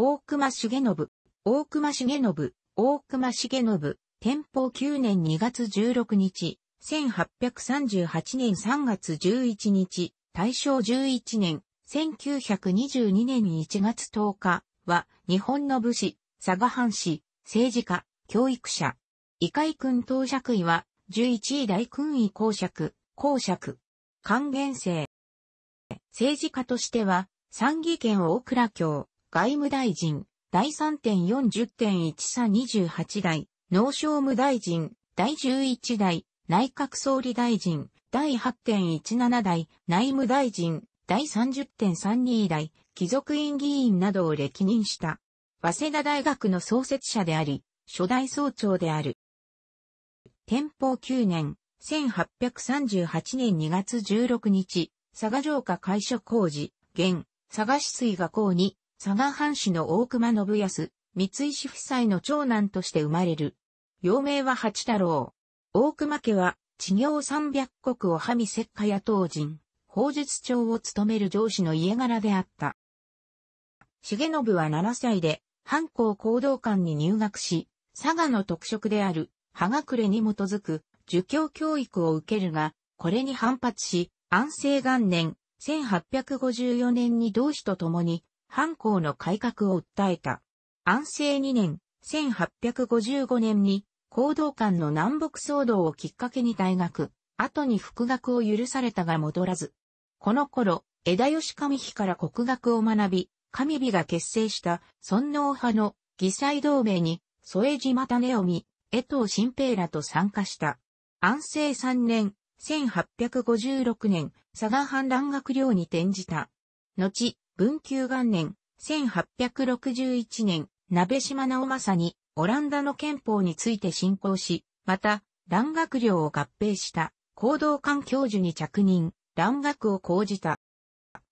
大隈重信、大隈重信、大隈重信、天保9年2月16日、1838年3月11日、大正11年、1922年1月10日は、日本の武士、佐賀藩士、政治家、教育者。異界君当爵位は、11位大君位公爵、公爵、還元生。政治家としては、参議権大倉卿。外務大臣、第3.40.1328代、農商務大臣、第11代、内閣総理大臣、第8.17代、内務大臣、第30.32代、貴族院議員などを歴任した。早稲田大学の創設者であり、初代総長である。天保9年、1838年2月16日、佐賀城下会所工事、現、佐賀市水学校に、佐賀藩士の大熊信康、三石夫妻の長男として生まれる。幼名は八太郎。大熊家は、地行三百国をみ石火や当人、法術長を務める上司の家柄であった。重信は7歳で、藩校行動館に入学し、佐賀の特色である、葉隠れに基づく、儒教教育を受けるが、これに反発し、安政元年、1854年に同志と共に、藩校の改革を訴えた。安政2年、1855年に、行動館の南北騒動をきっかけに大学、後に復学を許されたが戻らず。この頃、枝吉上比から国学を学び、上比が結成した尊王派の義裁同盟に、添島種臣、江藤新平らと参加した。安政3年、1856年、佐賀藩蘭学寮に転じた。後、文久元年、1861年、鍋島直政にオランダの憲法について進行し、また、蘭学領を合併した行動官教授に着任、蘭学を講じた。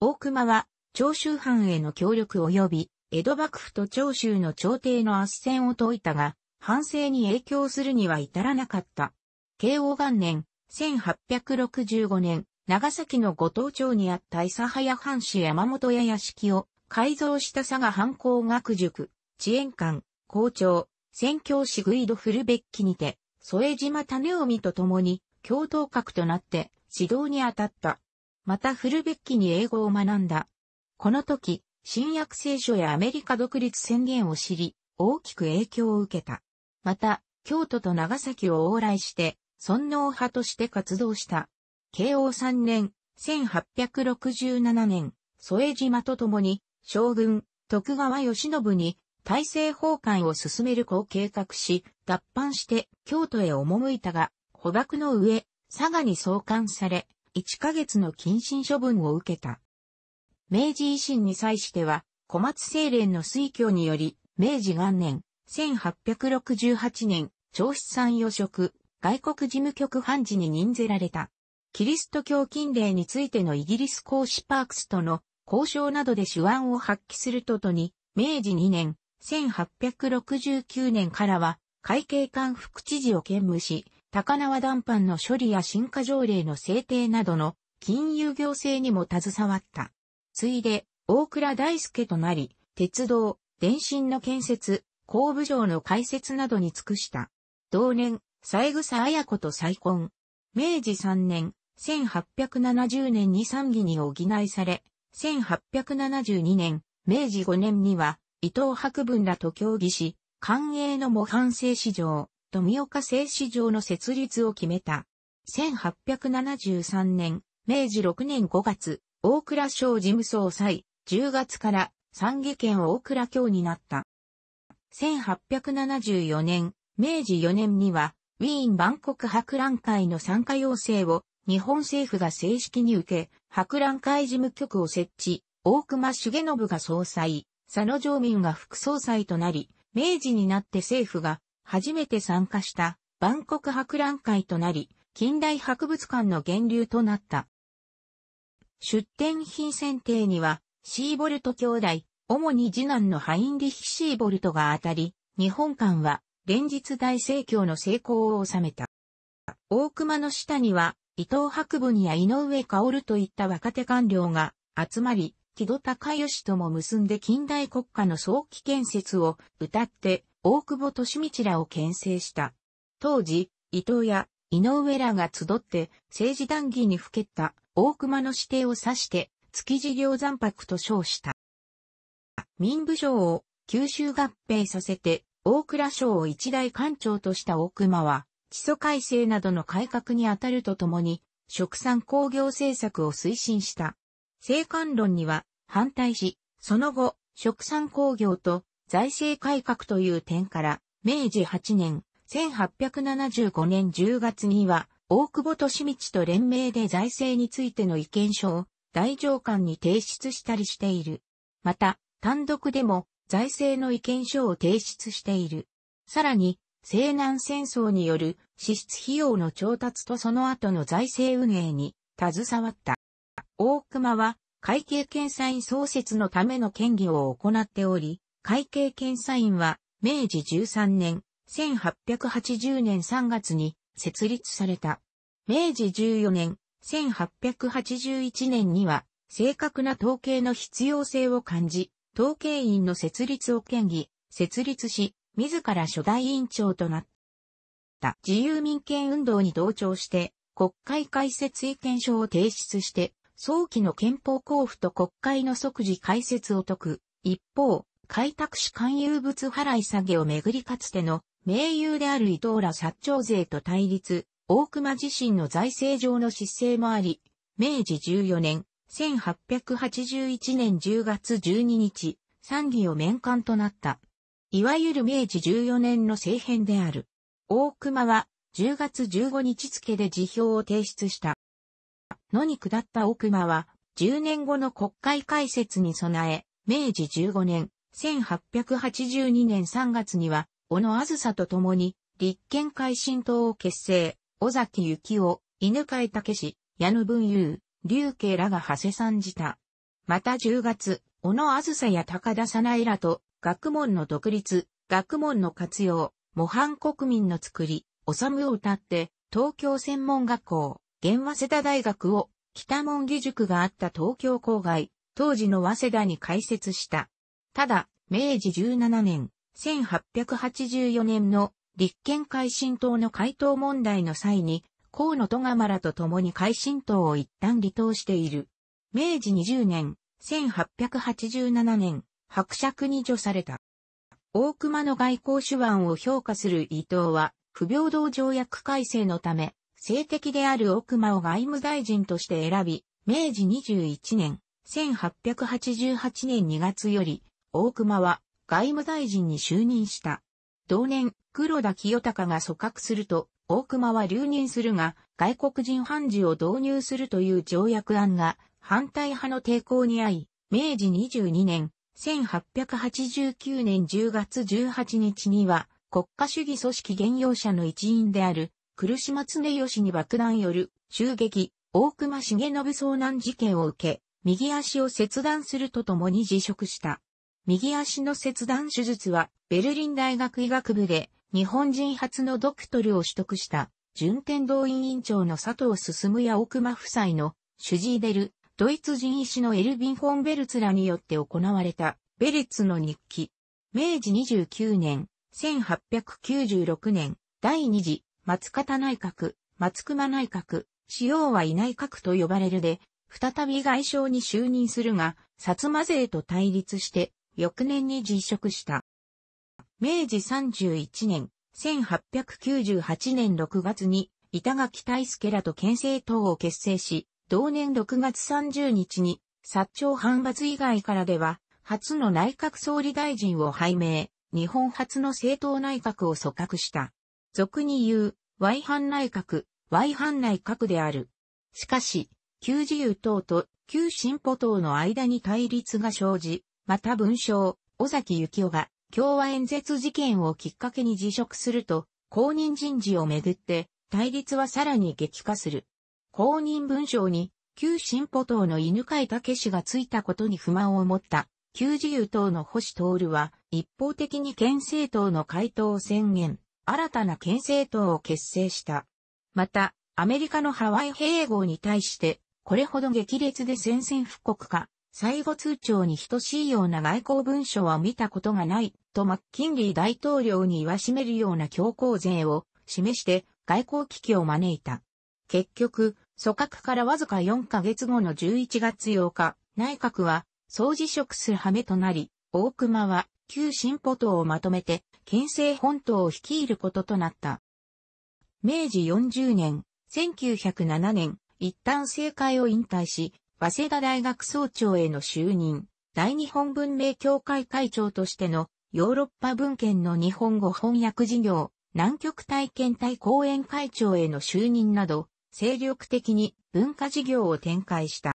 大熊は、長州藩への協力及び、江戸幕府と長州の朝廷の圧戦を解いたが、反省に影響するには至らなかった。慶応元年、1865年、長崎の五島町にあった諫早藩士山本屋屋敷を改造した佐賀藩工学塾、地縁館、校長、宣教師グイド・フルベッキにて、添島種臣と共に共同閣となって指導に当たった。またフルベッキに英語を学んだ。この時、新約聖書やアメリカ独立宣言を知り、大きく影響を受けた。また、京都と長崎を往来して、尊能派として活動した。慶応3年、1867年、添島と共に、将軍、徳川義信に、大政奉還を進める子を計画し、脱藩して京都へ赴いたが、捕獲の上、佐賀に送還され、1ヶ月の謹慎処分を受けた。明治維新に際しては、小松清廉の推挙により、明治元年、1868年、長子参与職、外国事務局判事に任ぜられた。キリスト教禁礼についてのイギリス公使パークスとの交渉などで手腕を発揮するととに、明治2年、1869年からは、会計官副知事を兼務し、高輪談判の処理や進化条例の制定などの金融行政にも携わった。ついで、大倉大輔となり、鉄道、電信の建設、工部城の開設などに尽くした。同年、三枝綾子と再婚。明治3年、1870年に参議に補いされ、1872年、明治5年には、伊藤博文らと協議し、官営の模範製市場、富岡製市場の設立を決めた。1873年、明治6年5月、大倉省事務総裁、10月から参議県大倉協になった。1874年、明治4年には、ウィーン万国博覧会の参加要請を日本政府が正式に受け、博覧会事務局を設置、大隈重信が総裁、佐野常民が副総裁となり、明治になって政府が初めて参加した万国博覧会となり、近代博物館の源流となった。出展品選定には、シーボルト兄弟、主に次男のハインリヒ・シーボルトが当たり、日本館は連日大盛況の成功を収めた。大熊の下には伊藤博文や井上薫といった若手官僚が集まり、木戸孝義とも結んで近代国家の早期建設を歌って大久保利道らを牽制した。当時、伊藤や井上らが集って政治談義にふけった大熊の指定を指して築事業残白と称した。民部省を九州合併させて大倉省を一大官庁とした大熊は基礎改正などの改革にあたるとともに、食産工業政策を推進した。政官論には反対し、その後、食産工業と財政改革という点から、明治8年、1875年10月には、大久保利道と連名で財政についての意見書を大上官に提出したりしている。また、単独でも財政の意見書を提出している。さらに、西南戦争による支出費用の調達とその後の財政運営に携わった。大熊は会計検査院創設のための権議を行っており、会計検査院は明治13年1880年3月に設立された。明治14年1881年には正確な統計の必要性を感じ、統計院の設立を権議、設立し、自ら初代委員長となった。自由民権運動に同調して、国会開設意見書を提出して、早期の憲法交付と国会の即時開設を解く。一方、開拓士勧誘物払い下げをめぐりかつての盟友である伊藤ら薩長税と対立、大熊自身の財政上の失勢もあり、明治14年、1881年10月12日、参議を免官となった。いわゆる明治14年の政変である。大熊は10月15日付で辞表を提出した。野に下った大熊は10年後の国会開設に備え、明治15年、1882年3月には、小野あずさと共に、立憲改進党を結成、尾崎幸夫、犬飼武史、矢野文雄、竜慶らが馳せ参じた。また10月、小野あずさや高田さないらと、学問の独立、学問の活用、模範国民の作り、おさむを歌って、東京専門学校、現和瀬田大学を、北門義塾があった東京郊外、当時の早稲田に開設した。ただ、明治17年、1884年の立憲改進党の回答問題の際に、河野戸釜らと共に改進党を一旦離党している。明治20年、1887年、伯爵に除された。大熊の外交手腕を評価する伊藤は、不平等条約改正のため、性的である大熊を外務大臣として選び、明治21年、1888年2月より、大熊は外務大臣に就任した。同年、黒田清隆が組閣すると、大熊は留任するが、外国人判事を導入するという条約案が、反対派の抵抗にあい、明治22年、1889年10月18日には、国家主義組織現用者の一員である、し島常義に爆弾よる襲撃、大隈重信遭難事件を受け、右足を切断するとともに辞職した。右足の切断手術は、ベルリン大学医学部で、日本人初のドクトルを取得した、順天堂院院長の佐藤進や大隈夫妻の、主治医出る、ドイツ人医師のエルビン・フォンベルツらによって行われた、ベレツの日記。明治29年、1896年、第二次、松方内閣、松熊内閣、塩はい内閣と呼ばれるで、再び外相に就任するが、薩摩勢と対立して、翌年に辞職した。明治31年、1898年6月に、板垣大助らと県政党を結成し、同年6月30日に、薩長反発以外からでは、初の内閣総理大臣を拝命、日本初の政党内閣を組閣した。俗に言う、Y 反内閣、Y 反内閣である。しかし、旧自由党と旧進歩党の間に対立が生じ、また文章、尾崎幸雄が共和演説事件をきっかけに辞職すると、公認人事をめぐって対立はさらに激化する。公認文章に、旧進歩党の犬飼武氏がついたことに不満を持った、旧自由党の星徹は、一方的に県政党の回答を宣言、新たな県政党を結成した。また、アメリカのハワイ併合に対して、これほど激烈で宣戦布告か、最後通帳に等しいような外交文書は見たことがない、とマッキンリー大統領に言わしめるような強行税を示して外交危機を招いた。結局、組閣からわずか4ヶ月後の11月8日、内閣は総辞職する羽目となり、大熊は旧新歩党をまとめて、県政本党を率いることとなった。明治40年、1907年、一旦政界を引退し、早稲田大学総長への就任、大日本文明協会会長としてのヨーロッパ文献の日本語翻訳事業、南極体験隊講演会長への就任など、精力的に文化事業を展開した。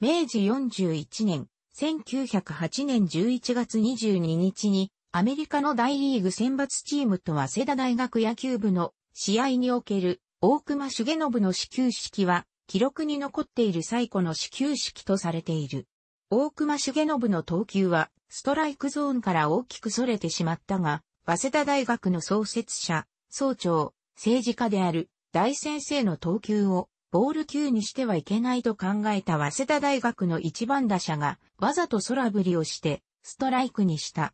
明治41年、1908年11月22日に、アメリカの大リーグ選抜チームと早稲田大学野球部の試合における大隈重信の始球式は、記録に残っている最古の始球式とされている。大隈重信の投球は、ストライクゾーンから大きく逸れてしまったが、早稲田大学の創設者、総長、政治家である大先生の投球をボール級にしてはいけないと考えた早稲田大学の一番打者がわざと空振りをしてストライクにした。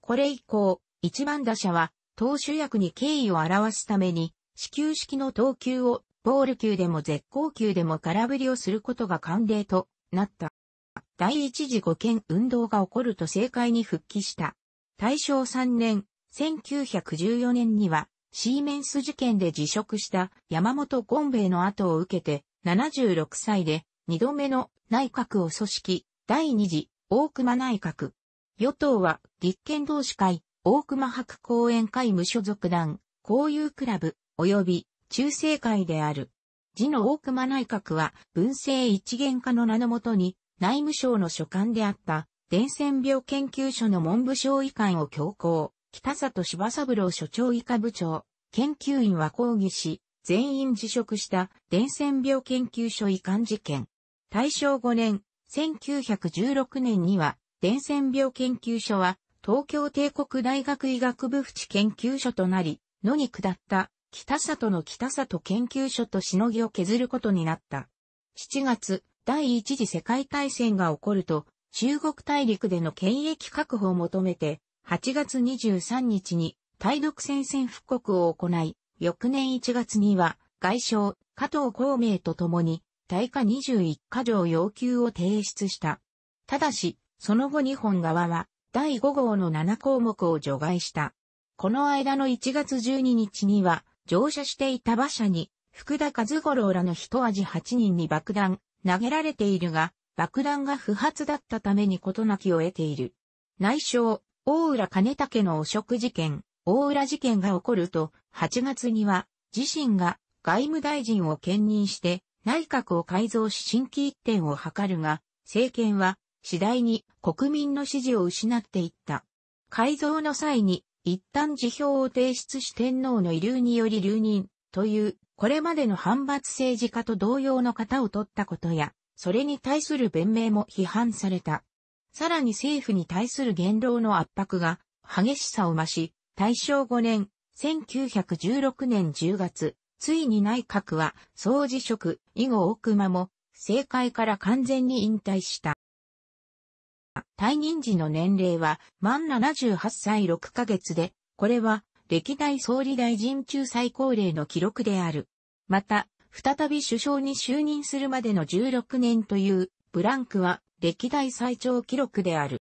これ以降、一番打者は投手役に敬意を表すために始球式の投球をボール級でも絶好球でも空振りをすることが慣例となった。第一次五権運動が起こると政界に復帰した。大正3年、1914年にはシーメンス事件で辞職した山本権兵衛の後を受けて、76歳で2度目の内閣を組織、第2次大熊内閣。与党は立憲同志会、大熊博公園会無所属団、交友クラブ、及び中世会である。次の大熊内閣は文政一元化の名のもとに内務省の所管であった伝染病研究所の文部省委官を強行。北里柴三郎所長以下部長、研究員は抗議し、全員辞職した伝染病研究所遺憾事件。大正5年、1916年には、伝染病研究所は、東京帝国大学医学部淵研究所となり、野に下った北里の北里研究所としのぎを削ることになった。7月、第一次世界大戦が起こると、中国大陸での権益確保を求めて、8月23日に対独戦線復刻を行い、翌年1月には外相加藤孔明と共に対価21箇条要求を提出した。ただし、その後日本側は第5号の7項目を除外した。この間の1月12日には乗車していた馬車に福田和五郎らの一味8人に爆弾投げられているが、爆弾が不発だったために事なきを得ている。内相、大浦兼武の汚職事件、大浦事件が起こると、8月には、自身が外務大臣を兼任して、内閣を改造し新規一点を図るが、政権は次第に国民の支持を失っていった。改造の際に一旦辞表を提出し天皇の遺留により留任というこれまでの反発政治家と同様の型を取ったことや、それに対する弁明も批判された。さらに政府に対する言動の圧迫が激しさを増し、大正5年、1916年10月、ついに内閣は総辞職以後大熊も政界から完全に引退した。退任時の年齢は満78歳6ヶ月で、これは歴代総理大臣中最高齢の記録である。また、再び首相に就任するまでの16年というブランクは歴代最長記録である。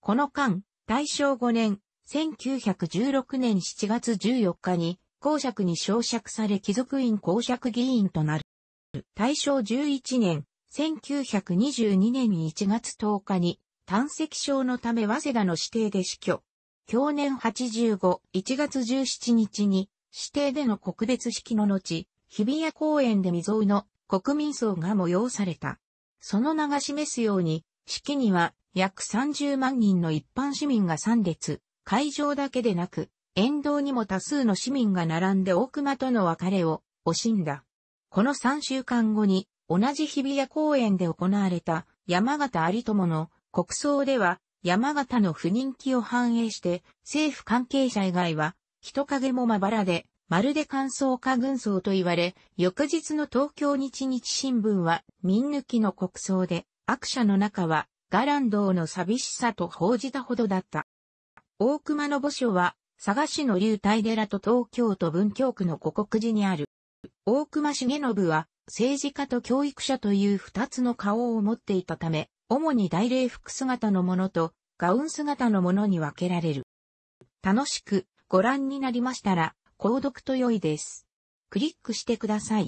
この間、大正5年、1916年7月14日に、公爵に昇爵され貴族院公爵議員となる。大正11年、1922年1月10日に、胆石症のため早稲田の指定で死去。去年85、1月17日に、指定での国別式の後、日比谷公園で未曾有の国民葬が催された。その名が示すように、式には約30万人の一般市民が参列、会場だけでなく、沿道にも多数の市民が並んで大熊との別れを惜しんだ。この3週間後に、同じ日比谷公園で行われた山形有友の国葬では、山形の不人気を反映して、政府関係者以外は、人影もまばらで、まるで乾燥化軍曹と言われ、翌日の東京日日新聞は、民抜きの国葬で、悪者の中は、ガランドの寂しさと報じたほどだった。大熊の墓所は、佐賀市の流体寺と東京都文京区の五国寺にある。大熊重信は、政治家と教育者という二つの顔を持っていたため、主に大礼服姿のものと、ガウン姿のものに分けられる。楽しくご覧になりましたら、購読と良いです。クリックしてください。